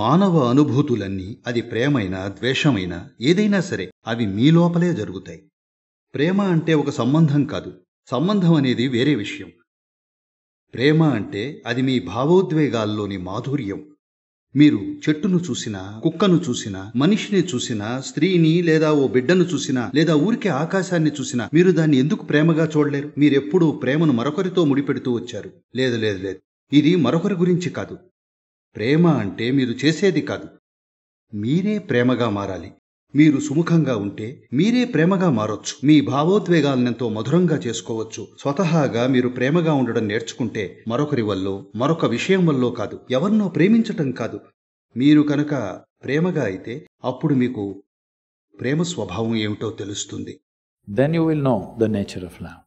మానవ అనుభూతులన్నీ అది ప్రేమైనా ద్వేషమైనా ఏదైనా సరే అవి మీ లోపలే జరుగుతాయి ప్రేమ అంటే ఒక సంబంధం కాదు సంబంధం అనేది వేరే విషయం ప్రేమ అంటే అది మీ భావోద్వేగాల్లోని మాధుర్యం మీరు చెట్టును చూసినా కుక్కను చూసినా మనిషిని చూసినా స్త్రీని లేదా ఓ బిడ్డను చూసినా లేదా ఊరికే ఆకాశాన్ని చూసినా మీరు దాన్ని ఎందుకు ప్రేమగా చూడలేరు మీరెప్పుడూ ప్రేమను మరొకరితో ముడిపెడుతూ వచ్చారు లేదు లేదు లేదు ఇది మరొకరి గురించి కాదు ప్రేమ అంటే మీరు చేసేది కాదు మీరే ప్రేమగా మారాలి మీరు సుముఖంగా ఉంటే మీరే ప్రేమగా మారొచ్చు మీ భావోద్వేగాలనెంతో మధురంగా చేసుకోవచ్చు స్వతహాగా మీరు ప్రేమగా ఉండడం నేర్చుకుంటే మరొకరి వల్ల మరొక విషయం వల్ల కాదు ఎవరినో ప్రేమించటం కాదు మీరు కనుక ప్రేమగా అయితే అప్పుడు మీకు ప్రేమ స్వభావం ఏమిటో తెలుస్తుంది then you will know the nature of love